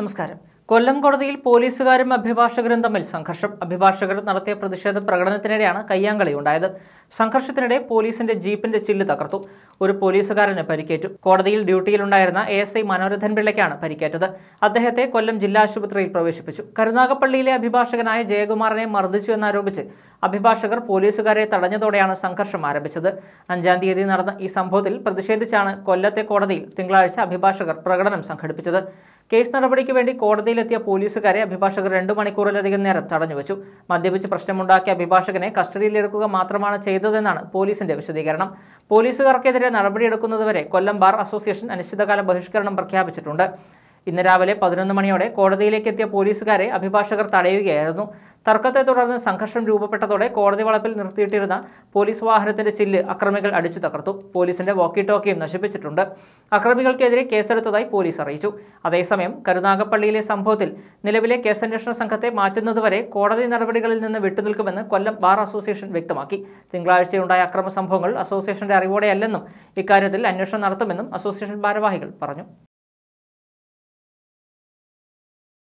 നമസ്കാരം കൊല്ലം കോടതിയിൽ പോലീസുകാരും അഭിഭാഷകരും തമ്മിൽ സംഘർഷം അഭിഭാഷകർ നടത്തിയ പ്രതിഷേധ പ്രകടനത്തിനിടെയാണ് കയ്യാങ്കളി ഉണ്ടായത് സംഘർഷത്തിനിടെ പോലീസിന്റെ ജീപ്പിന്റെ ചില്ല് തകർത്തു ഒരു പോലീസുകാരന് പരിക്കേറ്റു കോടതിയിൽ ഡ്യൂട്ടിയിലുണ്ടായിരുന്ന എ എസ് ഐ മനോരഥൻ പിള്ളയ്ക്കാണ് പരിക്കേറ്റത് അദ്ദേഹത്തെ കൊല്ലം ജില്ലാ ആശുപത്രിയിൽ പ്രവേശിപ്പിച്ചു കരുനാഗപ്പള്ളിയിലെ അഭിഭാഷകനായ ജയകുമാറിനെ മർദ്ദിച്ചു എന്നാരോപിച്ച് അഭിഭാഷകർ പോലീസുകാരെ തടഞ്ഞതോടെയാണ് സംഘർഷം ആരംഭിച്ചത് അഞ്ചാം തീയതി നടന്ന ഈ സംഭവത്തിൽ പ്രതിഷേധിച്ചാണ് കൊല്ലത്തെ കോടതിയിൽ തിങ്കളാഴ്ച അഭിഭാഷകർ പ്രകടനം സംഘടിപ്പിച്ചത് കേസ് നടപടിക്ക് വേണ്ടി കോടതിയിലെത്തിയ പോലീസുകാരെ അഭിഭാഷകർ രണ്ടു മണിക്കൂറിലധികം നേരം തടഞ്ഞുവച്ചു മദ്യപിച്ച് പ്രശ്നമുണ്ടാക്കിയ അഭിഭാഷകനെ കസ്റ്റഡിയിലെടുക്കുക മാത്രമാണ് ചെയ്തത് ചെയ്തതെന്നാണ് പോലീസിന്റെ വിശദീകരണം പോലീസുകാർക്കെതിരെ നടപടിയെടുക്കുന്നതുവരെ കൊല്ലം ബാർ അസോസിയേഷൻ അനിശ്ചിതകാല ബഹിഷ്കരണം പ്രഖ്യാപിച്ചിട്ടുണ്ട് ഇന്ന് രാവിലെ പതിനൊന്ന് മണിയോടെ കോടതിയിലേക്ക് എത്തിയ പോലീസുകാരെ അഭിഭാഷകർ തടയുകയായിരുന്നു തർക്കത്തെ തുടർന്ന് സംഘർഷം രൂപപ്പെട്ടതോടെ കോടതി വളപ്പിൽ നിർത്തിയിട്ടിരുന്ന പോലീസ് വാഹനത്തിന്റെ ചില്ല് അക്രമികൾ അടിച്ചു തകർത്തു പോലീസിന്റെ വോക്കി ടോക്കിയും നശിപ്പിച്ചിട്ടുണ്ട് അക്രമികൾക്കെതിരെ കേസെടുത്തതായി പോലീസ് അറിയിച്ചു അതേസമയം കരുനാഗപ്പള്ളിയിലെ സംഭവത്തിൽ നിലവിലെ കേസന്വേഷണ സംഘത്തെ മാറ്റുന്നതുവരെ കോടതി നടപടികളിൽ നിന്ന് വിട്ടുനിൽക്കുമെന്ന് കൊല്ലം ബാർ അസോസിയേഷൻ വ്യക്തമാക്കി തിങ്കളാഴ്ചയുണ്ടായ അക്രമ സംഭവങ്ങൾ അസോസിയേഷന്റെ അറിവോടെയല്ലെന്നും ഇക്കാര്യത്തിൽ അന്വേഷണം നടത്തുമെന്നും അസോസിയേഷൻ ഭാരവാഹികൾ പറഞ്ഞു